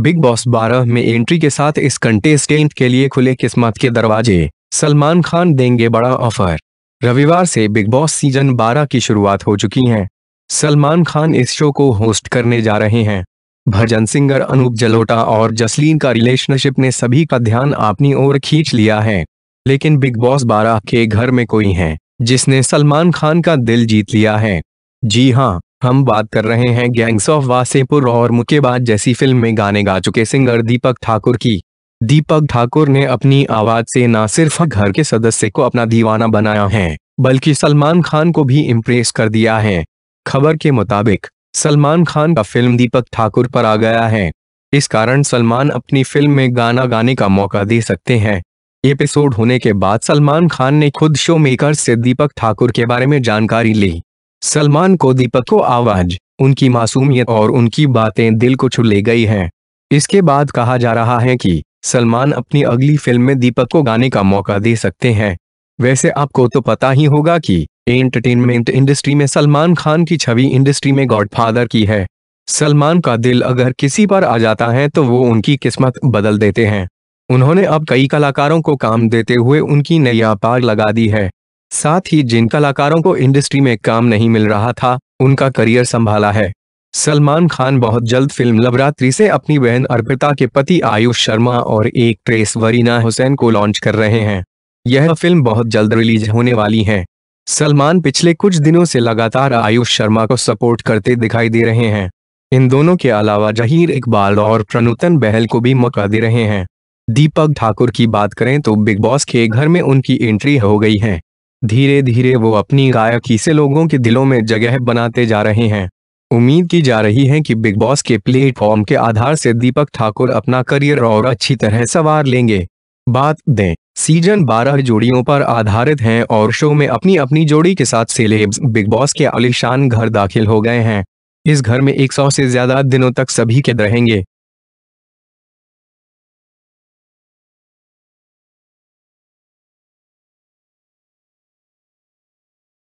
big boss 12 में entry के साथ इस कंटेस्टेंट के लिए खुले किस्मत के दरवाजे सलमान खान देंगे बड़ा ऑफर रविवार से बिग बॉस सीजन 12 की शुरुआत हो चुकी है सलमान खान इस शो को होस्ट करने जा रहे हैं भजन सिंगर अनूप जलोटा और जसलीन का रिलेशनशिप ने सभी का ध्यान अपनी ओर खींच लिया है लेकिन बिग बॉस बारह के घर में कोई है जिसने सलमान खान का दिल जीत लिया है जी हाँ हम बात कर रहे हैं गैंग्स ऑफ वासेपुर और मुक्केबाज जैसी फिल्म में गाने गा चुके सिंगर दीपक ठाकुर की दीपक ठाकुर ने अपनी आवाज से न सिर्फ घर के सदस्य को अपना दीवाना बनाया है बल्कि सलमान खान को भी इम्प्रेस कर दिया है खबर के मुताबिक सलमान खान का फिल्म दीपक ठाकुर पर आ गया है इस कारण सलमान अपनी फिल्म में गाना गाने का मौका दे सकते हैं एपिसोड होने के बाद सलमान खान ने खुद शो मेकर से दीपक ठाकुर के बारे में जानकारी ली सलमान को दीपक को आवाज उनकी मासूमियत और उनकी बातें दिल को छू ले गई हैं इसके बाद कहा जा रहा है कि सलमान अपनी अगली फिल्म में दीपक को गाने का मौका दे सकते हैं वैसे आपको तो पता ही होगा कि एंटरटेनमेंट इंडस्ट्री में सलमान खान की छवि इंडस्ट्री में गॉडफादर की है सलमान का दिल अगर किसी पर आ जाता है तो वो उनकी किस्मत बदल देते हैं उन्होंने अब कई कलाकारों को काम देते हुए उनकी नैया पार लगा दी है साथ ही जिन कलाकारों को इंडस्ट्री में काम नहीं मिल रहा था उनका करियर संभाला है सलमान खान बहुत जल्द फिल्म लवरात्रि से अपनी बहन अर्पिता के पति आयुष शर्मा और एक ट्रेस वरीना हुसैन को लॉन्च कर रहे हैं यह फिल्म बहुत जल्द रिलीज होने वाली है सलमान पिछले कुछ दिनों से लगातार आयुष शर्मा को सपोर्ट करते दिखाई दे रहे हैं इन दोनों के अलावा जहीर इकबाल और प्रनूतन बहल को भी मौका दे रहे हैं दीपक ठाकुर की बात करें तो बिग बॉस के घर में उनकी एंट्री हो गई है धीरे धीरे वो अपनी गायकी से लोगों के दिलों में जगह बनाते जा रहे हैं उम्मीद की जा रही है कि बिग बॉस के प्लेटफॉर्म के आधार से दीपक ठाकुर अपना करियर और अच्छी तरह सवार लेंगे बात दें सीजन 12 जोड़ियों पर आधारित हैं और शो में अपनी अपनी जोड़ी के साथ सेलेब्स बिग बॉस के आलिशान घर दाखिल हो गए हैं इस घर में 100 से ज्यादा दिनों तक सभी कैद रहेंगे